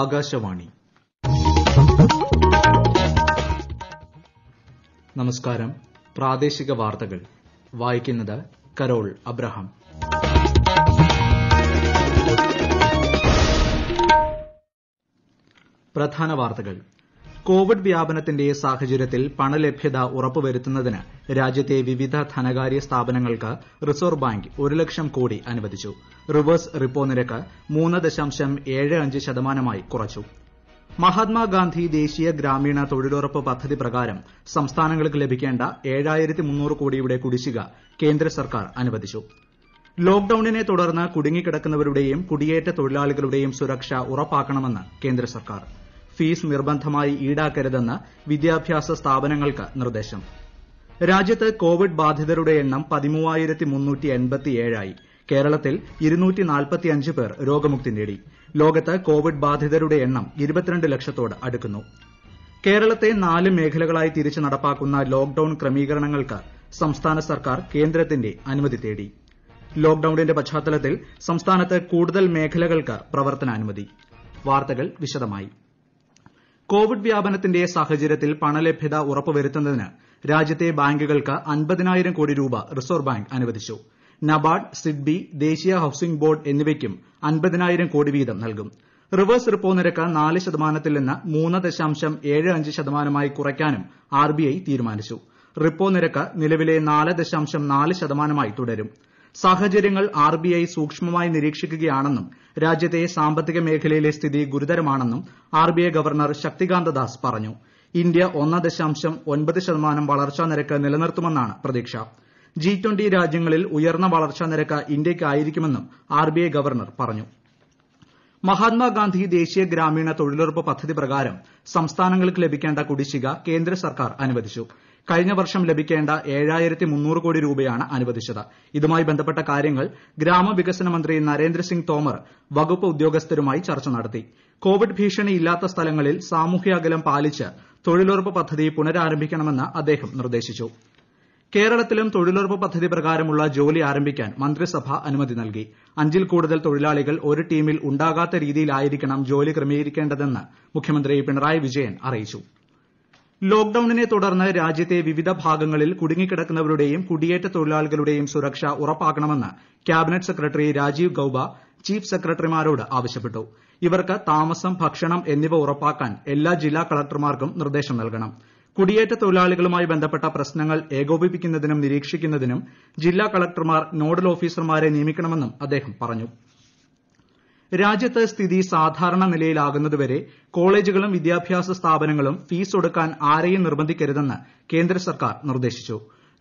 ആകാശവാണി നമസ്കാരം പ്രാദേശിക വാർത്തകൾ വായിക്കുന്നത് കരോൾ അബ്രഹാം പ്രധാന വാർത്തകൾ കോവിഡ് വ്യാപനത്തിന്റെ സാഹചര്യത്തിൽ പണലഭ്യത ഉറപ്പുവരുത്തുന്നതിന് രാജ്യത്തെ വിവിധ ധനകാര്യ സ്ഥാപനങ്ങൾക്ക് റിസർവ് ബാങ്ക് ഒരു ലക്ഷം കോടി അനുവദിച്ചു റിവേഴ്സ് റിപ്പോ നിരക്ക് മൂന്ന് ദശാംശം ഏഴ് അഞ്ച് ശതമാനമായി കുറച്ചു മഹാത്മാഗാന്ധി ദേശീയ ഗ്രാമീണ തൊഴിലുറപ്പ് പദ്ധതി പ്രകാരം സംസ്ഥാനങ്ങൾക്ക് ലഭിക്കേണ്ട കോടിയുടെ കുടിശ്ശിക കേന്ദ്ര സർക്കാർ അനുവദിച്ചു ലോക്ഡൌണിനെ തുടർന്ന് കുടുങ്ങിക്കിടക്കുന്നവരുടെയും കുടിയേറ്റ തൊഴിലാളികളുടെയും സുരക്ഷ ഉറപ്പാക്കണമെന്ന് കേന്ദ്ര സർക്കാർ ഫീസ് നിർബന്ധമായി ഈടാക്കരുതെന്ന് വിദ്യാഭ്യാസ സ്ഥാപനങ്ങൾക്ക് നിർദ്ദേശം രാജ്യത്ത് കോവിഡ് ബാധിതരുടെ എണ്ണം കേരളത്തിൽ പേർ രോഗമുക്തി നേടി ലോകത്ത് കോവിഡ് ബാധിതരുടെ എണ്ണം ലക്ഷത്തോട് അടുക്കുന്നു കേരളത്തെ നാല് മേഖലകളായി തിരിച്ച് നടപ്പാക്കുന്ന ലോക്ഡൌൺ ക്രമീകരണങ്ങൾക്ക് സംസ്ഥാന സർക്കാർ കേന്ദ്രത്തിന്റെ അനുമതി തേടി ലോക്ഡൌണിന്റെ പശ്ചാത്തലത്തിൽ സംസ്ഥാനത്ത് കൂടുതൽ മേഖലകൾക്ക് പ്രവർത്തനാനുമതി വാർത്തകൾ വിശദമായി കോവിഡ് വ്യാപനത്തിന്റെ സാഹചര്യത്തിൽ പണലഭ്യത ഉറപ്പുവരുത്തുന്നതിന് രാജ്യത്തെ ബാങ്കുകൾക്ക് അൻപതിനായിരം കോടി രൂപ റിസർവ് ബാങ്ക് അനുവദിച്ചു നബാർഡ് സിഡ്ബി ദേശീയ ഹൌസിംഗ് ബോർഡ് എന്നിവയ്ക്കും അൻപതിനായിരം കോടി വീതം നൽകും റിവേഴ്സ് റിപ്പോ നിരക്ക് നാല് ശതമാനത്തിൽ നിന്ന് മൂന്ന് ദശാംശം ഏഴ് അഞ്ച് ശതമാനമായി കുറയ്ക്കാനും ആർബിഐ തീരുമാനിച്ചു റിപ്പോ നിരക്ക് നിലവിലെ നാല് ദശാംശം നാല് ശതമാനമായി തുടരും സാഹചര്യങ്ങൾ ആർബിഐ സൂക്ഷ്മമായി നിരീക്ഷിക്കുകയാണെന്നും രാജ്യത്തെ സാമ്പത്തിക മേഖലയിലെ സ്ഥിതി ഗുരുതരമാണെന്നും ആർബിഐ ഗവർണർ ശക്തികാന്ത ദാസ് പറഞ്ഞു ഇന്ത്യ ഒന്ന് ദശാംശം ഒൻപത് ശതമാനം വളർച്ചാ നിരക്ക് നിലനിർത്തുമെന്നാണ് പ്രതീക്ഷ ജി ട്വന്റി രാജ്യങ്ങളിൽ ഉയർന്ന വളർച്ചാ നിരക്ക് ഇന്ത്യയ്ക്കായിരിക്കുമെന്നും ആർബിഐ ഗവർണർ പറഞ്ഞു മഹാത്മാഗാന്ധി ദേശീയ ഗ്രാമീണ തൊഴിലുറപ്പ് പദ്ധതി പ്രകാരം സംസ്ഥാനങ്ങൾക്ക് ലഭിക്കേണ്ട കുടിശ്ശിക കേന്ദ്ര സർക്കാർ അനുവദിച്ചു കഴിഞ്ഞ വർഷം ലഭിക്കേണ്ട കോടി രൂപയാണ് അനുവദിച്ചത് ഇതുമായി ബന്ധപ്പെട്ട കാര്യങ്ങൾ ഗ്രാമവികസന മന്ത്രി നരേന്ദ്രസിംഗ് തോമർ വകുപ്പ് ഉദ്യോഗസ്ഥരുമായി ചർച്ച നടത്തി കോവിഡ് ഭീഷണി ഇല്ലാത്ത സ്ഥലങ്ങളിൽ സാമൂഹ്യ അകലം പാലിച്ച് തൊഴിലുറപ്പ് പദ്ധതി പുനരാരംഭിക്കണമെന്ന് അദ്ദേഹം നിർദ്ദേശിച്ചു കേരളത്തിലും തൊഴിലുറപ്പ് പദ്ധതി പ്രകാരമുള്ള ജോലി ആരംഭിക്കാൻ മന്ത്രിസഭ അനുമതി നൽകി അഞ്ചിൽ കൂടുതൽ തൊഴിലാളികൾ ഒരു ടീമിൽ ഉണ്ടാകാത്ത രീതിയിലായിരിക്കണം ജോലി ക്രമീകരിക്കേണ്ടതെന്ന് മുഖ്യമന്ത്രി പിണറായി വിജയൻ അറിയിച്ചു ലോക്ഡൌണിനെ തുടർന്ന് രാജ്യത്തെ വിവിധ ഭാഗങ്ങളിൽ കുടുങ്ങിക്കിടക്കുന്നവരുടെയും കുടിയേറ്റ തൊഴിലാളികളുടെയും സുരക്ഷ ഉറപ്പാക്കണമെന്ന് cabinet secretary Rajiv Gauba chief സെക്രട്ടറിമാരോട് ആവശ്യപ്പെട്ടു ഇവർക്ക് താമസം ഭക്ഷണം എന്നിവ ഉറപ്പാക്കാൻ എല്ലാ ജില്ലാ കളക്ടർമാർക്കും നിർദ്ദേശം നൽകണം കുടിയേറ്റ തൊഴിലാളികളുമായി ബന്ധപ്പെട്ട പ്രശ്നങ്ങൾ ഏകോപിപ്പിക്കുന്നതിനും നിരീക്ഷിക്കുന്നതിനും ജില്ലാ കളക്ടർമാർ നോഡൽ ഓഫീസർമാരെ നിയമിക്കണമെന്നും അദ്ദേഹം പറഞ്ഞു രാജ്യത്ത് സ്ഥിതി സാധാരണ നിലയിലാകുന്നതുവരെ കോളേജുകളും വിദ്യാഭ്യാസ സ്ഥാപനങ്ങളും ഫീസ് ഒടുക്കാൻ ആരെയും നിർബന്ധിക്കരുതെന്ന് കേന്ദ്ര സർക്കാർ നിർദ്ദേശിച്ചു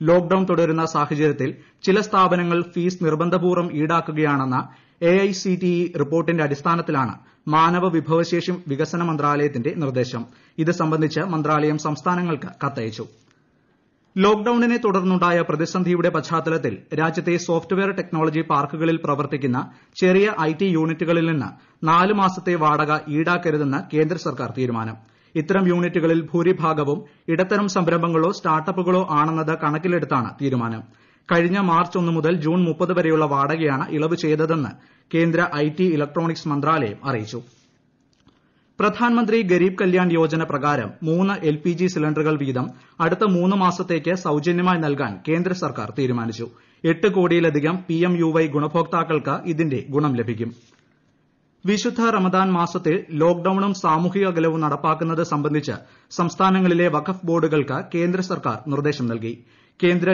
ലോക്ഡൌൺ തുടരുന്ന സാഹചര്യത്തിൽ ചില സ്ഥാപനങ്ങൾ ഫീസ് നിർബന്ധപൂർവ്വം ഈടാക്കുകയാണെന്ന കേന്ദ്ര ഇ e റിപ്പോർട്ടിന്റെ അടിസ്ഥാനത്തിലാണ് മാനവ വിഭവശേഷി വികസന മന്ത്രാലയത്തിന്റെ നിർദ്ദേശം ഇത് സംബന്ധിച്ച് മന്ത്രാലയം സംസ്ഥാനങ്ങൾക്ക് കത്തയച്ചു ലോക്ഡൌണിനെ തുടർന്നുണ്ടായ പ്രതിസന്ധിയുടെ പശ്ചാത്തലത്തിൽ രാജ്യത്തെ സോഫ്റ്റ്വെയർ ടെക്നോളജി പാർക്കുകളിൽ പ്രവർത്തിക്കുന്ന ചെറിയ ഐടി യൂണിറ്റുകളിൽ നിന്ന് നാല് മാസത്തെ വാടക ഈടാക്കരുതെന്ന് കേന്ദ്ര സർക്കാർ തീരുമാനം ഇത്തരം യൂണിറ്റുകളിൽ ഭൂരിഭാഗവും ഇടത്തരം സംരംഭങ്ങളോ സ്റ്റാർട്ടപ്പുകളോ ആണെന്നത് കണക്കിലെടുത്താണ് തീരുമാനം കഴിഞ്ഞ മാർച്ച് ഒന്ന് മുതൽ ജൂൺ മുപ്പത് വരെയുള്ള വാടകയാണ് ഇളവ് ചെയ്തതെന്ന് കേന്ദ്ര ഐടി ഇലക്ട്രോണിക്സ് മന്ത്രാലയം അറിയിച്ചു പ്രധാൻമന്ത്രി ഗരീബ് കല്യാൺ യോജന പ്രകാരം മൂന്ന് എൽപിജി സിലിണ്ടറുകൾ വീതം അടുത്ത മൂന്ന് മാസത്തേക്ക് സൌജന്യമായി നൽകാൻ കേന്ദ്ര സർക്കാർ തീരുമാനിച്ചു എട്ട് കോടിയിലധികം വൈ ഗുണഭോക്താക്കൾക്ക് ഇതിന്റെ ഗുണം ലഭിക്കും വിശുദ്ധ റമദാൻ മാസത്തിൽ ലോക്ഡൌണും സാമൂഹിക അകലവും നടപ്പാക്കുന്നത് സംബന്ധിച്ച് സംസ്ഥാനങ്ങളിലെ വഖഫ് ബോർഡുകൾക്ക് കേന്ദ്ര സർക്കാർ നിർദ്ദേശം നൽകി കേന്ദ്ര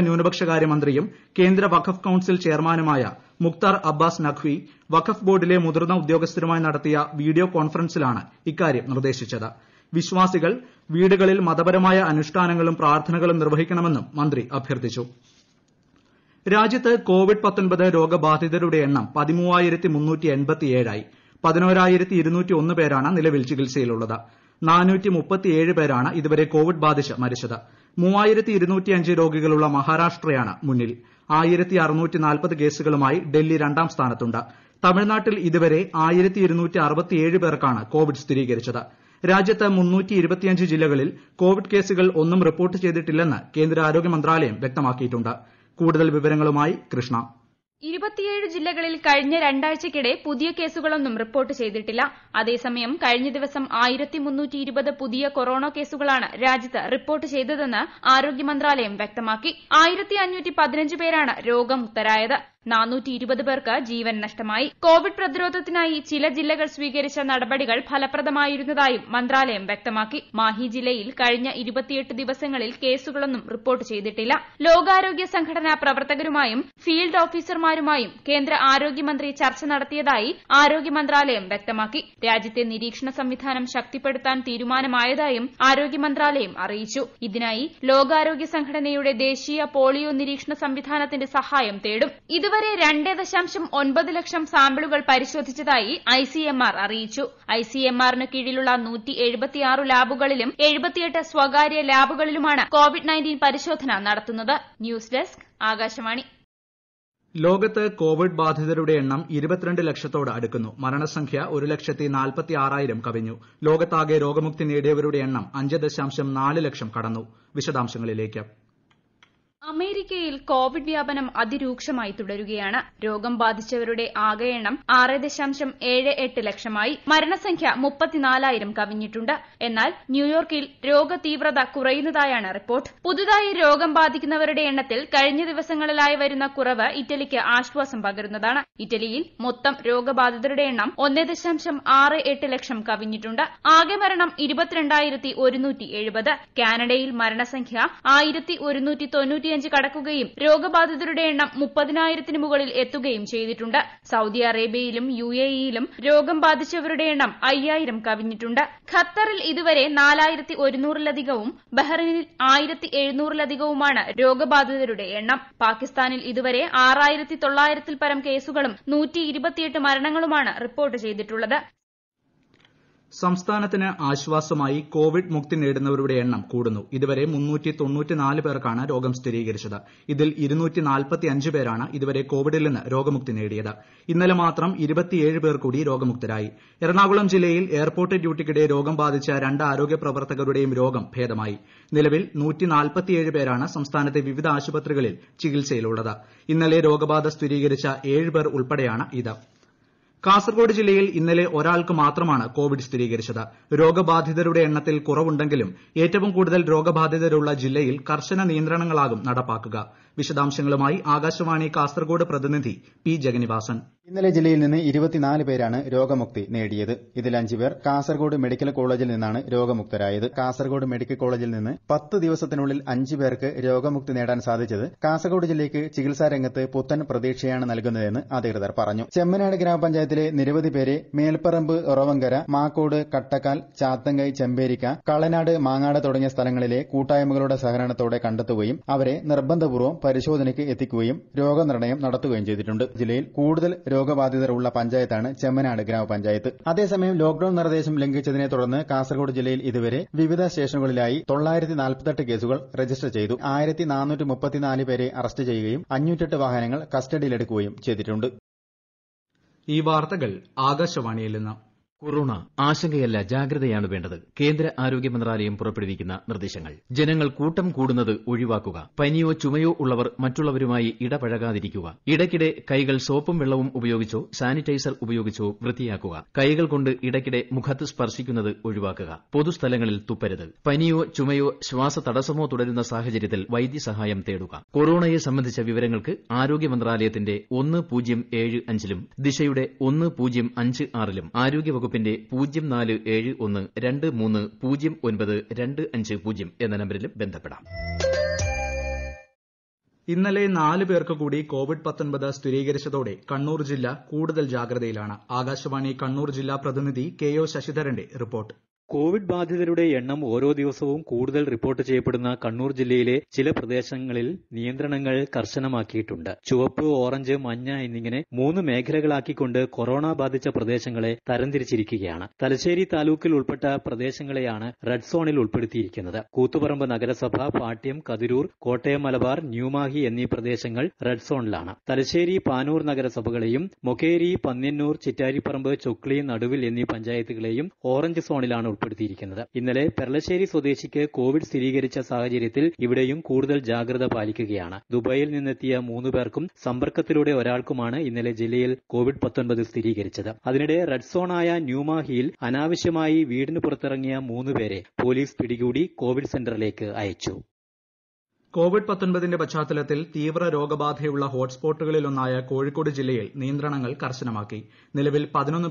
കാര്യ മന്ത്രിയും കേന്ദ്ര വഖഫ് കൌൺസിൽ ചെയർമാനുമായ മുഖ്താർ അബ്ബാസ് നഖ്വി വഖഫ് ബോർഡിലെ മുതിർന്ന ഉദ്യോഗസ്ഥരുമായി നടത്തിയ വീഡിയോ കോൺഫറൻസിലാണ് ഇക്കാര്യം നിർദ്ദേശിച്ചത് വിശ്വാസികൾ വീടുകളിൽ മതപരമായ അനുഷ്ഠാനങ്ങളും പ്രാർത്ഥനകളും നിർവഹിക്കണമെന്നും മന്ത്രി അഭ്യർത്ഥിച്ചു രാജ്യത്ത് കോവിഡ് രോഗബാധിതരുടെ എണ്ണം പേരാണ് നിലവിൽ ചികിത്സയിലുള്ളത് പേരാണ് ഇതുവരെ കോവിഡ് ബാധിച്ച് മരിച്ചത് രോഗികളുള്ള മഹാരാഷ്ട്രയാണ് മുന്നിൽ കേസുകളുമായി ഡൽഹി രണ്ടാം സ്ഥാനത്തുണ്ട് തമിഴ്നാട്ടിൽ ഇതുവരെ പേർക്കാണ് കോവിഡ് സ്ഥിരീകരിച്ചത് രാജ്യത്ത് ജില്ലകളിൽ കോവിഡ് കേസുകൾ ഒന്നും റിപ്പോർട്ട് ചെയ്തിട്ടില്ലെന്ന് കേന്ദ്ര ആരോഗ്യ മന്ത്രാലയം വ്യക്തമാക്കിയിട്ടുണ്ട് കൂടുതൽ വിവരങ്ങളുമായി കൃഷ്ണ ഇരുപത്തിയേഴ് ജില്ലകളിൽ കഴിഞ്ഞ രണ്ടാഴ്ചയ്ക്കിടെ പുതിയ കേസുകളൊന്നും റിപ്പോർട്ട് ചെയ്തിട്ടില്ല അതേസമയം കഴിഞ്ഞ ദിവസം പുതിയ കൊറോണ കേസുകളാണ് രാജ്യത്ത് റിപ്പോർട്ട് ചെയ്തതെന്ന് ആരോഗ്യ മന്ത്രാലയം പേരാണ് രോഗമുക്തരായത് പേർക്ക് ജീവൻ നഷ്ടമായി കോവിഡ് പ്രതിരോധത്തിനായി ചില ജില്ലകൾ സ്വീകരിച്ച നടപടികൾ ഫലപ്രദമായിരുന്നതായും മന്ത്രാലയം വ്യക്തമാക്കി മാഹി ജില്ലയിൽ കഴിഞ്ഞ ദിവസങ്ങളിൽ കേസുകളൊന്നും റിപ്പോർട്ട് ചെയ്തിട്ടില്ല ലോകാരോഗ്യ സംഘടന പ്രവർത്തകരുമായും ഫീൽഡ് ഓഫീസർമാരുമായും കേന്ദ്ര ആരോഗ്യമന്ത്രി ചർച്ച നടത്തിയതായി ആരോഗ്യ മന്ത്രാലയം വ്യക്തമാക്കി രാജ്യത്തെ നിരീക്ഷണ സംവിധാനം ശക്തിപ്പെടുത്താൻ തീരുമാനമായതായും ആരോഗ്യ മന്ത്രാലയം അറിയിച്ചു ഇതിനായി ലോകാരോഗ്യ സംഘടനയുടെ ദേശീയ പോളിയോ നിരീക്ഷണ സംവിധാനത്തിന്റെ സഹായം തേടും ഇതുവരെ രണ്ട് ദശാംശം ഒൻപത് ലക്ഷം സാമ്പിളുകൾ പരിശോധിച്ചതായി ആർ അറിയിച്ചു ആറിന് കീഴിലുള്ള ലാബുകളിലും സ്വകാര്യ ലാബുകളിലുമാണ് കോവിഡ് പരിശോധന നടത്തുന്നത് ന്യൂസ് ഡെസ്ക് ആകാശവാണി ലോകത്ത് കോവിഡ് ബാധിതരുടെ എണ്ണം ലക്ഷത്തോട് അടുക്കുന്നു മരണസംഖ്യ ഒരു ലക്ഷത്തി നാൽപ്പത്തി ആറായിരം കവിഞ്ഞു ലോകത്താകെ രോഗമുക്തി നേടിയവരുടെ എണ്ണം അഞ്ച് ദശാംശം നാല് ലക്ഷം കടന്നു വിശദാംശങ്ങളിലേക്ക് അമേരിക്കയിൽ കോവിഡ് വ്യാപനം അതിരൂക്ഷമായി തുടരുകയാണ് രോഗം ബാധിച്ചവരുടെ ആകെ എണ്ണം ആറ് ദശാംശം ഏഴ് എട്ട് ലക്ഷമായി മരണസംഖ്യ മുപ്പത്തിനാലായിരം കവിഞ്ഞിട്ടുണ്ട് എന്നാൽ ന്യൂയോർക്കിൽ രോഗതീവ്രത കുറയുന്നതായാണ് റിപ്പോർട്ട് പുതുതായി രോഗം ബാധിക്കുന്നവരുടെ എണ്ണത്തിൽ കഴിഞ്ഞ ദിവസങ്ങളിലായി വരുന്ന കുറവ് ഇറ്റലിക്ക് ആശ്വാസം പകരുന്നതാണ് ഇറ്റലിയിൽ മൊത്തം രോഗബാധിതരുടെ എണ്ണം ഒന്ന് ദശാംശം ആറ് എട്ട് ലക്ഷം കവിഞ്ഞിട്ടുണ്ട് ആകെ മരണം ഇരുപത്തിരണ്ടായിരത്തി ഒരുന്നൂറ്റി എഴുപത് കാനഡയിൽ മരണസംഖ്യ ആയിരത്തി ഒരുന്നൂറ്റി തൊണ്ണൂറ്റി ഇരുപത്തിയഞ്ച് കടക്കുകയും രോഗബാധിതരുടെ എണ്ണം മുപ്പതിനായിരത്തിന് മുകളിൽ എത്തുകയും ചെയ്തിട്ടുണ്ട് സൌദി അറേബ്യയിലും യുഎഇയിലും രോഗം ബാധിച്ചവരുടെ എണ്ണം അയ്യായിരം കവിഞ്ഞിട്ടുണ്ട് ഖത്തറിൽ ഇതുവരെ നാലായിരത്തി ഒരുന്നൂറിലധികവും ബഹ്റിനിൽ ആയിരത്തി എഴുന്നൂറിലധികവുമാണ് രോഗബാധിതരുടെ എണ്ണം പാകിസ്ഥാനിൽ ഇതുവരെ ആറായിരത്തി തൊള്ളായിരത്തിൽ പരം കേസുകളും നൂറ്റി ഇരുപത്തിയെട്ട് മരണങ്ങളുമാണ് റിപ്പോർട്ട് ചെയ്തിട്ടുള്ളത് സംസ്ഥാനത്തിന് ആശ്വാസമായി കോവിഡ് മുക്തി നേടുന്നവരുടെ എണ്ണം കൂടുന്നു ഇതുവരെ പേർക്കാണ് രോഗം സ്ഥിരീകരിച്ചത് ഇതിൽ പേരാണ് ഇതുവരെ കോവിഡിൽ നിന്ന് രോഗമുക്തി നേടിയത് ഇന്നലെ മാത്രം പേർ കൂടി രോഗമുക്തരായി എറണാകുളം ജില്ലയിൽ എയർപോർട്ട് ഡ്യൂട്ടിക്കിടെ രോഗം ബാധിച്ച രണ്ട് ആരോഗ്യ പ്രവർത്തകരുടെയും രോഗം ഭേദമായി നിലവിൽ പേരാണ് സംസ്ഥാനത്തെ വിവിധ ആശുപത്രികളിൽ ചികിത്സയിലുള്ളത് ഇന്നലെ രോഗബാധ സ്ഥിരീകരിച്ച ഏഴ് പേർ ഉൾപ്പെടെയാണ് ഇത് കാസർകോട് ജില്ലയിൽ ഇന്നലെ ഒരാൾക്ക് മാത്രമാണ് കോവിഡ് സ്ഥിരീകരിച്ചത് രോഗബാധിതരുടെ എണ്ണത്തിൽ കുറവുണ്ടെങ്കിലും ഏറ്റവും കൂടുതൽ രോഗബാധിതരുള്ള ജില്ലയിൽ കർശന നിയന്ത്രണങ്ങളാകും നടപ്പാക്കുക വിശദാംശങ്ങളുമായി ആകാശവാണി കാസർകോട് പ്രതിനിധി പി ജഗന്നിവാസൻ ഇന്നലെ ജില്ലയിൽ നിന്ന് പേരാണ് രോഗമുക്തി നേടിയത് ഇതിൽ അഞ്ച് പേർ കാസർകോട് മെഡിക്കൽ കോളേജിൽ നിന്നാണ് രോഗമുക്തരായത് കാസർകോട് മെഡിക്കൽ കോളേജിൽ നിന്ന് പത്ത് ദിവസത്തിനുള്ളിൽ അഞ്ച് പേർക്ക് രോഗമുക്തി നേടാൻ സാധിച്ചത് കാസർകോട് ജില്ലയ്ക്ക് ചികിത്സാ രംഗത്ത് പുത്തൻ പ്രതീക്ഷയാണ് നൽകുന്നതെന്ന് അധികൃതർ പറഞ്ഞു ചെമ്മനാട് ഗ്രാമപഞ്ചായത്തിലെ നിരവധി പേരെ മേൽപ്പറമ്പ് റോവങ്കര മാക്കോട് കട്ടക്കാൽ ചാത്തങ്കൈ ചെമ്പേരിക്ക കളനാട് മാങ്ങാട് തുടങ്ങിയ സ്ഥലങ്ങളിലെ കൂട്ടായ്മകളുടെ സഹകരണത്തോടെ കണ്ടെത്തുകയും അവരെ നിർബന്ധപൂർവ്വം പരിശോധനയ്ക്ക് എത്തിക്കുകയും രോഗനിർണയം നടത്തുകയും ചെയ്തിട്ടുണ്ട് ജില്ലയിൽ കൂടുതൽ രോഗബാധിതർ ഉള്ള പഞ്ചായത്താണ് ചെമ്മനാട് ഗ്രാമപഞ്ചായത്ത് അതേസമയം ലോക്ഡൌൺ നിർദ്ദേശം ലംഘിച്ചതിനെ തുടർന്ന് കാസർഗോഡ് ജില്ലയിൽ ഇതുവരെ വിവിധ സ്റ്റേഷനുകളിലായി കേസുകൾ രജിസ്റ്റർ ചെയ്തു പേരെ അറസ്റ്റ് ചെയ്യുകയും അഞ്ഞൂറ്റെട്ട് വാഹനങ്ങൾ കസ്റ്റഡിയിലെടുക്കുകയും ചെയ്തിട്ടുണ്ട് കൊറോണ ആശങ്കയല്ല ജാഗ്രതയാണ് വേണ്ടത് കേന്ദ്ര ആരോഗ്യ മന്ത്രാലയം പുറപ്പെടുവിക്കുന്ന നിർദ്ദേശങ്ങൾ ജനങ്ങൾ കൂട്ടം കൂടുന്നത് ഒഴിവാക്കുക പനിയോ ചുമയോ ഉള്ളവർ മറ്റുള്ളവരുമായി ഇടപഴകാതിരിക്കുക ഇടയ്ക്കിടെ കൈകൾ സോപ്പും വെള്ളവും ഉപയോഗിച്ചോ സാനിറ്റൈസർ ഉപയോഗിച്ചോ വൃത്തിയാക്കുക കൈകൾ കൊണ്ട് ഇടയ്ക്കിടെ മുഖത്ത് സ്പർശിക്കുന്നത് ഒഴിവാക്കുക പൊതുസ്ഥലങ്ങളിൽ തുപ്പരുത് പനിയോ ചുമയോ തടസ്സമോ തുടരുന്ന സാഹചര്യത്തിൽ വൈദ്യസഹായം തേടുക കൊറോണയെ സംബന്ധിച്ച വിവരങ്ങൾക്ക് ആരോഗ്യ മന്ത്രാലയത്തിന്റെ ഒന്ന് പൂജ്യം ഏഴ് അഞ്ചിലും ദിശയുടെ ഒന്ന് പൂജ്യം അഞ്ച് ആറിലും ആരോഗ്യ വകുപ്പിന്റെ പൂജ്യം നാല് ഏഴ് ഒന്ന് രണ്ട് മൂന്ന് പൂജ്യം ഒൻപത് രണ്ട് അഞ്ച് പൂജ്യം എന്ന നമ്പരിലും ബന്ധപ്പെടാം ഇന്നലെ നാല് പേർക്ക് കൂടി കോവിഡ് സ്ഥിരീകരിച്ചതോടെ കണ്ണൂർ ജില്ല കൂടുതൽ ജാഗ്രതയിലാണ് ആകാശവാണി കണ്ണൂർ ജില്ലാ പ്രതിനിധി കെ ഒ ശശിധരന്റെ റിപ്പോർട്ട് കോവിഡ് ബാധിതരുടെ എണ്ണം ഓരോ ദിവസവും കൂടുതൽ റിപ്പോർട്ട് ചെയ്യപ്പെടുന്ന കണ്ണൂർ ജില്ലയിലെ ചില പ്രദേശങ്ങളിൽ നിയന്ത്രണങ്ങൾ കർശനമാക്കിയിട്ടുണ്ട് ചുവപ്പ് ഓറഞ്ച് മഞ്ഞ എന്നിങ്ങനെ മൂന്ന് മേഖലകളാക്കിക്കൊണ്ട് കൊറോണ ബാധിച്ച പ്രദേശങ്ങളെ തരംതിരിച്ചിരിക്കുകയാണ് തലശ്ശേരി താലൂക്കിൽ ഉൾപ്പെട്ട പ്രദേശങ്ങളെയാണ് റെഡ് സോണിൽ ഉൾപ്പെടുത്തിയിരിക്കുന്നത് കൂത്തുപറമ്പ് നഗരസഭ പാട്യം കതിരൂർ കോട്ടയം മലബാർ ന്യൂമാഹി എന്നീ പ്രദേശങ്ങൾ റെഡ് സോണിലാണ് തലശ്ശേരി പാനൂർ നഗരസഭകളെയും മൊക്കേരി പന്ന്യന്നൂർ ചിറ്റാരിപ്പറമ്പ് ചൊക്ലി നടുവിൽ എന്നീ പഞ്ചായത്തുകളെയും ഓറഞ്ച് സോണിലാണ് ഉൾപ്പെടുത്തിയിരിക്കുന്നത് ഇന്നലെ പെർളശ്ശേരി സ്വദേശിക്ക് കോവിഡ് സ്ഥിരീകരിച്ച സാഹചര്യത്തിൽ ഇവിടെയും കൂടുതൽ ജാഗ്രത പാലിക്കുകയാണ് ദുബായിൽ നിന്നെത്തിയ മൂന്ന് പേർക്കും സമ്പർക്കത്തിലൂടെ ഒരാൾക്കുമാണ് ഇന്നലെ ജില്ലയിൽ കോവിഡ് പത്തൊൻപത് സ്ഥിരീകരിച്ചത് അതിനിടെ റെഡ് സോണായ ന്യൂമാഹിയിൽ അനാവശ്യമായി വീടിന് പുറത്തിറങ്ങിയ മൂന്ന് പേരെ പോലീസ് പിടികൂടി കോവിഡ് സെന്ററിലേക്ക് അയച്ചു കോവിഡ് ന്റെ പശ്ചാത്തലത്തിൽ തീവ്ര രോഗബാധയുള്ള ഹോട്ട്സ്പോട്ടുകളിലൊന്നായ കോഴിക്കോട് ജില്ലയിൽ നിയന്ത്രണങ്ങൾ കർശനമാക്കി നിലവിൽ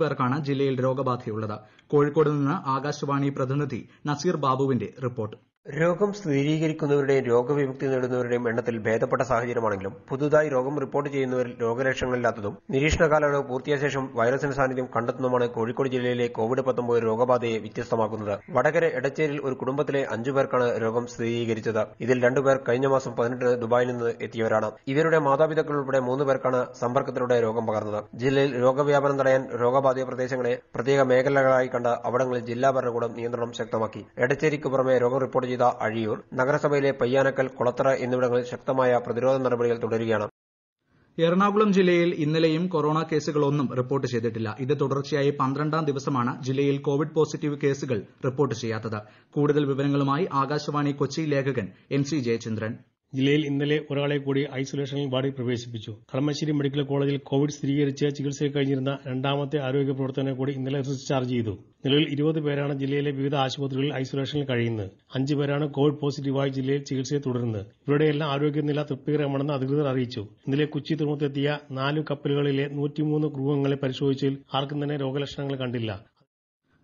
പേർക്കാണ് ജില്ലയിൽ രോഗബാധയുള്ളത് കോഴിക്കോട് നിന്ന് ആകാശവാണി പ്രതിനിധി നസീർ ബാബുവിന്റെ റിപ്പോർട്ട് രോഗം സ്ഥിരീകരിക്കുന്നവരുടെയും രോഗവിമുക്തി നേടുന്നവരുടെയും എണ്ണത്തിൽ ഭേദപ്പെട്ട സാഹചര്യമാണെങ്കിലും പുതുതായി രോഗം റിപ്പോർട്ട് ചെയ്യുന്നവരിൽ രോഗലക്ഷണങ്ങളില്ലാത്തതും നിരീക്ഷണ കാലയളവ് പൂർത്തിയായ ശേഷം വൈറസിന്റെ സാന്നിധ്യം കണ്ടെത്തുന്നതുമാണ് കോഴിക്കോട് ജില്ലയിലെ കോവിഡ് പത്തൊമ്പത് രോഗബാധയെ വ്യത്യസ്തമാക്കുന്നത് വടകര എടച്ചേരിൽ ഒരു കുടുംബത്തിലെ അഞ്ചു പേർക്കാണ് രോഗം സ്ഥിരീകരിച്ചത് ഇതിൽ രണ്ടുപേർ കഴിഞ്ഞ മാസം പതിനെട്ടിന് ദുബായിൽ നിന്ന് എത്തിയവരാണ് ഇവരുടെ മാതാപിതാക്കൾ ഉൾപ്പെടെ മൂന്ന് പേർക്കാണ് സമ്പർക്കത്തിലൂടെ രോഗം പകർന്നത് ജില്ലയിൽ രോഗവ്യാപനം തടയാൻ രോഗബാധിത പ്രദേശങ്ങളെ പ്രത്യേക മേഖലകളായി കണ്ട അവിടങ്ങളിൽ ജില്ലാ ഭരണകൂടം നിയന്ത്രണം ശക്തമാക്കി എടച്ചേരിക്ക് പുറമെ രോഗം റിപ്പോർട്ട് ചെയ്ത അഴിയൂർ നഗരസഭയിലെ പയ്യാനക്കൽ കുളത്തറ എന്നിവിടങ്ങളിൽ ശക്തമായ പ്രതിരോധ നടപടികൾ തുടരുകയാണ് എറണാകുളം ജില്ലയിൽ ഇന്നലെയും കൊറോണ കേസുകളൊന്നും റിപ്പോർട്ട് ചെയ്തിട്ടില്ല ഇത് തുടർച്ചയായി പന്ത്രണ്ടാം ദിവസമാണ് ജില്ലയിൽ കോവിഡ് പോസിറ്റീവ് കേസുകൾ റിപ്പോർട്ട് ചെയ്യാത്തത് കൂടുതൽ വിവരങ്ങളുമായി ആകാശവാണി കൊച്ചി ലേഖകൻ എം സി ജയചന്ദ്രൻ ജില്ലയിൽ ഇന്നലെ ഒരാളെ കൂടി ഐസൊലേഷൻ വാർഡിൽ പ്രവേശിപ്പിച്ചു കളമശ്ശേരി മെഡിക്കൽ കോളേജിൽ കോവിഡ് സ്ഥിരീകരിച്ച് ചികിത്സയിൽ കഴിഞ്ഞിരുന്ന രണ്ടാമത്തെ ആരോഗ്യ പ്രവർത്തകനെ കൂടി ഇന്നലെ ഡിസ്ചാർജ് ചെയ്തു നിലവിൽ ഇരുപത് പേരാണ് ജില്ലയിലെ വിവിധ ആശുപത്രികളിൽ ഐസൊലേഷനിൽ കഴിയുന്നത് അഞ്ചു പേരാണ് കോവിഡ് പോസിറ്റീവായി ജില്ലയിൽ ചികിത്സയെ തുടരുന്നത് ഇവരുടെയെല്ലാം ആരോഗ്യനില തൃപ്തികരമാണെന്ന് അധികൃതർ അറിയിച്ചു ഇന്നലെ കൊച്ചി തുറമുഖത്തെത്തിയ നാല് കപ്പലുകളിലെ നൂറ്റിമൂന്ന് ക്രൂവങ്ങളെ പരിശോധിച്ചതിൽ ആർക്കും തന്നെ രോഗലക്ഷണങ്ങൾ കണ്ടില്ല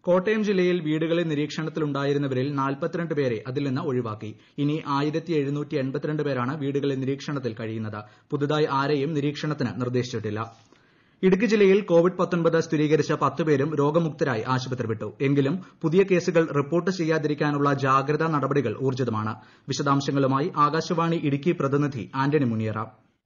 കോട്ടയം ജില്ലയിൽ വീടുകളിൽ നിരീക്ഷണത്തിലുണ്ടായിരുന്നവരിൽ പേരെ അതിൽ നിന്ന് ഒഴിവാക്കി ഇനി പേരാണ് വീടുകളിൽ നിരീക്ഷണത്തിൽ കഴിയുന്നത് പുതുതായി ആരെയും നിരീക്ഷണത്തിന് നിർദ്ദേശിച്ചിട്ടില്ല ഇടുക്കി ജില്ലയിൽ കോവിഡ് സ്ഥിരീകരിച്ച പത്ത് പേരും രോഗമുക്തരായി ആശുപത്രി വിട്ടു എങ്കിലും പുതിയ കേസുകൾ റിപ്പോർട്ട് ചെയ്യാതിരിക്കാനുള്ള ജാഗ്രതാ നടപടികൾ ഊർജ്ജിതമാണ് വിശദാംശങ്ങളുമായി ആകാശവാണി ഇടുക്കി പ്രതിനിധി ആന്റണി മുനിയറ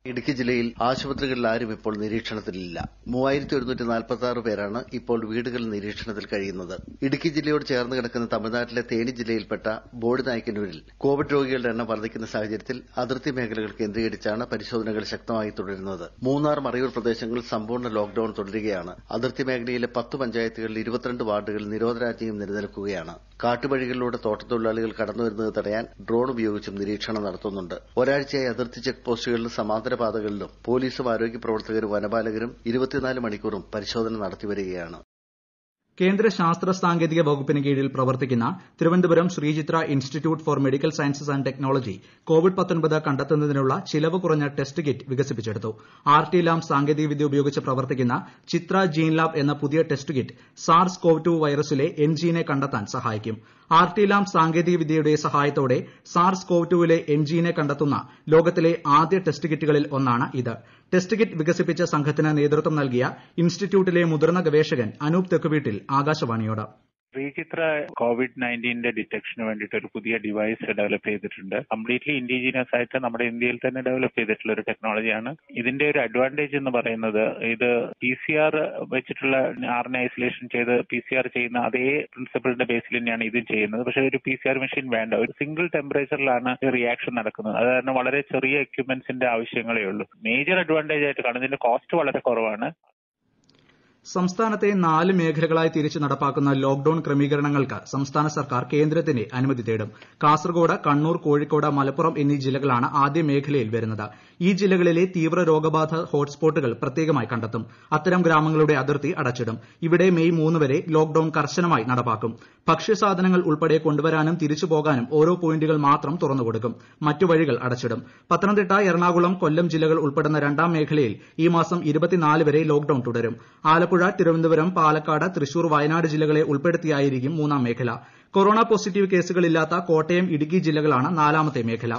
ഇടുക്കി ജില്ലയിൽ ആശുപത്രികളിൽ ആരും ഇപ്പോൾ നിരീക്ഷണത്തിലില്ല മൂവായിരത്തി ഒരുന്നൂറ്റി നാൽപ്പത്തി ആറ് പേരാണ് ഇപ്പോൾ വീടുകളിൽ നിരീക്ഷണത്തിൽ കഴിയുന്നത് ഇടുക്കി ജില്ലയോട് ചേർന്ന് കിടക്കുന്ന തമിഴ്നാട്ടിലെ തേനി ജില്ലയിൽപ്പെട്ട ബോഡിനായ്ക്കന്നൂരിൽ കോവിഡ് രോഗികളുടെ എണ്ണം വർദ്ധിക്കുന്ന സാഹചര്യത്തിൽ അതിർത്തി മേഖലകൾ കേന്ദ്രീകരിച്ചാണ് പരിശോധനകൾ ശക്തമായി തുടരുന്നത് മൂന്നാർ മറയൂർ പ്രദേശങ്ങളിൽ സമ്പൂർണ്ണ ലോക്ഡൌൺ തുടരുകയാണ് അതിർത്തി മേഖലയിലെ പത്ത് പഞ്ചായത്തുകളിൽ ഇരുപത്തിരണ്ട് വാർഡുകളിൽ നിരോധനാജ്ഞയും നിലനിൽക്കുകയാണ് കാട്ടുവഴികളിലൂടെ തോട്ടത്തൊഴിലാളികൾ കടന്നുവരുന്നത് തടയാൻ ഡ്രോൺ ഉപയോഗിച്ചും നിരീക്ഷണം നടത്തുന്നുണ്ട് ഒരാഴ്ചയായി അതിർത്തി ചെക്ക് പോസ്റ്റുകളിൽ സമാന്തര സമുദ്രപാതകളിലും പാതകളിലും പോലീസും ആരോഗ്യ പ്രവർത്തകരും വനപാലകരും ഇരുപത്തിനാല് മണിക്കൂറും പരിശോധന നടത്തിവരികയാണ് കേന്ദ്ര ശാസ്ത്ര സാങ്കേതിക വകുപ്പിന് കീഴിൽ പ്രവർത്തിക്കുന്ന Thiruvananthapuram Sree Chitra institute for medical sciences and technology covid കണ്ടെത്തുന്നതിനുള്ള ചിലവ് കുറഞ്ഞ ടെസ്റ്റ് കിറ്റ് വികസിപ്പിച്ചെടുത്തു ആർടി ലാബ് വിദ്യ ഉപയോഗിച്ച് പ്രവർത്തിക്കുന്ന ചിത്ര ജീൻ ലാബ് എന്ന പുതിയ ടെസ്റ്റ് കിറ്റ് സാർസ് കോവ് 2 വൈറസിലെ ജീനെ കണ്ടെത്താൻ സഹായിക്കും ആർടി ലാബ് വിദ്യയുടെ സഹായത്തോടെ സാർസ് കോവ് 2 എൻ ജീനെ കണ്ടെത്തുന്ന ലോകത്തിലെ ആദ്യ ടെസ്റ്റ് കിറ്റുകളിൽ ഒന്നാണ് ഇത് ടെസ്റ്റ് കിറ്റ് വികസിപ്പിച്ച സംഘത്തിന് നേതൃത്വം നൽകിയ ഇൻസ്റ്റിറ്റ്യൂട്ടിലെ മുതിർന്ന ഗവേഷകൻ അനൂപ് തെക്കുവീട്ടിൽ ആകാശവാണിയോട് ശ്രീചിത്ര കോവിഡ് നയൻറ്റീന്റെ ഡിറ്റക്ഷന് വേണ്ടിയിട്ട് ഒരു പുതിയ ഡിവൈസ് ഡെവലപ്പ് ചെയ്തിട്ടുണ്ട് കംപ്ലീറ്റ്ലി ഇൻഡിജീനിയസ് ആയിട്ട് നമ്മുടെ ഇന്ത്യയിൽ തന്നെ ഡെവലപ്പ് ചെയ്തിട്ടുള്ള ഒരു ടെക്നോളജിയാണ് ഇതിന്റെ ഒരു അഡ്വാൻറ്റേജ് എന്ന് പറയുന്നത് ഇത് പി സി ആർ വെച്ചിട്ടുള്ള ആറിനെ ഐസൊലേഷൻ ചെയ്ത് പി സി ആർ ചെയ്യുന്ന അതേ പ്രിൻസിപ്പിളിന്റെ ബേസിൽ തന്നെയാണ് ഇത് ചെയ്യുന്നത് പക്ഷേ ഒരു പി സി ആർ മെഷീൻ വേണ്ട ഒരു സിംഗിൾ ടെമ്പറേച്ചറിലാണ് റിയാക്ഷൻ നടക്കുന്നത് അത് കാരണം വളരെ ചെറിയ എക്യുപ്മെന്റ്സിന്റെ ആവശ്യങ്ങളേ ഉള്ളൂ മേജർ അഡ്വാൻറ്റേജ് ആയിട്ട് കാണും ഇതിന്റെ കോസ്റ്റ് വളരെ കുറവാണ് സംസ്ഥാനത്തെ നാല് മേഖലകളായി തിരിച്ച് നടപ്പാക്കുന്ന ലോക്ഡൌൺ ക്രമീകരണങ്ങൾക്ക് സംസ്ഥാന സർക്കാർ കേന്ദ്രത്തിന്റെ അനുമതി തേടും കാസർഗോഡ് കണ്ണൂർ കോഴിക്കോട് മലപ്പുറം എന്നീ ജില്ലകളാണ് ആദ്യ മേഖലയിൽ വരുന്നത് ഈ ജില്ലകളിലെ തീവ്ര രോഗബാധ ഹോട്ട്സ്പോട്ടുകൾ പ്രത്യേകമായി കണ്ടെത്തും അത്തരം ഗ്രാമങ്ങളുടെ അതിർത്തി അടച്ചിടും ഇവിടെ മെയ് മൂന്ന് വരെ ലോക്ഡൌൺ കർശനമായി നടപ്പാക്കും ഭക്ഷ്യസാധനങ്ങൾ ഉൾപ്പെടെ കൊണ്ടുവരാനും തിരിച്ചു പോകാനും ഓരോ പോയിന്റുകൾ മാത്രം തുറന്നു കൊടുക്കും മറ്റു വഴികൾ അടച്ചിടും പത്തനംതിട്ട എറണാകുളം കൊല്ലം ജില്ലകൾ ഉൾപ്പെടുന്ന രണ്ടാം മേഖലയിൽ ഈ മാസം വരെ ലോക്ഡൌൺ തുടരും ആലപ്പുഴ ആലപ്പുഴ തിരുവനന്തപുരം പാലക്കാട് തൃശൂർ വയനാട് ജില്ലകളെ ഉൾപ്പെടുത്തിയായിരിക്കും മൂന്നാം മേഖല കൊറോണ പോസിറ്റീവ് കേസുകളില്ലാത്ത കോട്ടയം ഇടുക്കി ജില്ലകളാണ് നാലാമത്തെ മേഖല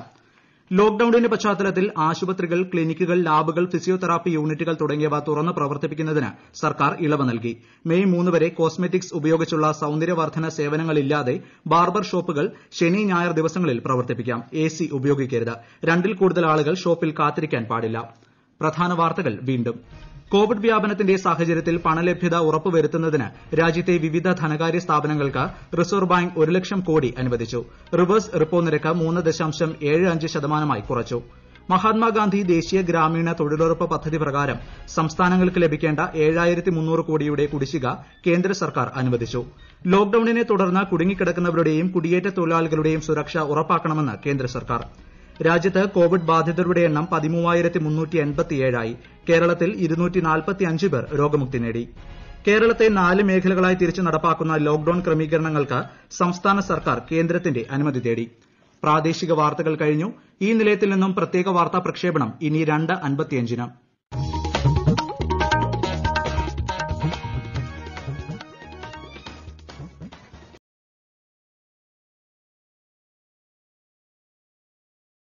ലോക്ഡൌണിന്റെ പശ്ചാത്തലത്തിൽ ആശുപത്രികൾ ക്ലിനിക്കുകൾ ലാബുകൾ ഫിസിയോതെറാപ്പി യൂണിറ്റുകൾ തുടങ്ങിയവ തുറന്ന് പ്രവർത്തിപ്പിക്കുന്നതിന് സർക്കാർ ഇളവ് നൽകി മെയ് മൂന്ന് വരെ കോസ്മെറ്റിക്സ് ഉപയോഗിച്ചുള്ള സൌന്ദര്യവർദ്ധന സേവനങ്ങളില്ലാതെ ബാർബർ ഷോപ്പുകൾ ശനി ഞായർ ദിവസങ്ങളിൽ പ്രവർത്തിപ്പിക്കാം എസി ഉപയോഗിക്കരുത് രണ്ടിൽ കൂടുതൽ ആളുകൾ ഷോപ്പിൽ കാത്തിരിക്കാൻ പാടില്ല കോവിഡ് വ്യാപനത്തിന്റെ സാഹചര്യത്തിൽ പണലഭ്യത ഉറപ്പുവരുത്തുന്നതിന് രാജ്യത്തെ വിവിധ ധനകാര്യ സ്ഥാപനങ്ങൾക്ക് റിസർവ് ബാങ്ക് ഒരു ലക്ഷം കോടി അനുവദിച്ചു റിവേഴ്സ് റിപ്പോ നിരക്ക് മൂന്ന് ദശാംശം ഏഴ് അഞ്ച് ശതമാനമായി കുറച്ചു മഹാത്മാഗാന്ധി ദേശീയ ഗ്രാമീണ തൊഴിലുറപ്പ് പദ്ധതി പ്രകാരം സംസ്ഥാനങ്ങൾക്ക് ലഭിക്കേണ്ട ഏഴായിരത്തി മുന്നൂറ് കോടിയുടെ കുടിശ്ശിക കേന്ദ്ര സർക്കാർ അനുവദിച്ചു ലോക്ഡൌണിനെ തുടർന്ന് കുടുങ്ങിക്കിടക്കുന്നവരുടെയും കുടിയേറ്റ തൊഴിലാളികളുടെയും സുരക്ഷ ഉറപ്പാക്കണമെന്ന് കേന്ദ്ര സർക്കാർ രാജ്യത്ത് കോവിഡ് ബാധിതരുടെ എണ്ണം കേരളത്തിൽ രോഗമുക്തി നേടി കേരളത്തെ നാല് മേഖലകളായി തിരിച്ച് നടപ്പാക്കുന്ന ലോക്ഡൌൺ ക്രമീകരണങ്ങൾക്ക് സംസ്ഥാന സർക്കാർ കേന്ദ്രത്തിന്റെ അനുമതി തേടി ഈ നിലയത്തിൽ നിന്നും പ്രത്യേക വാർത്താ പ്രക്ഷേപണം ഇനി രണ്ട് അമ്പത്തിയഞ്ചിന്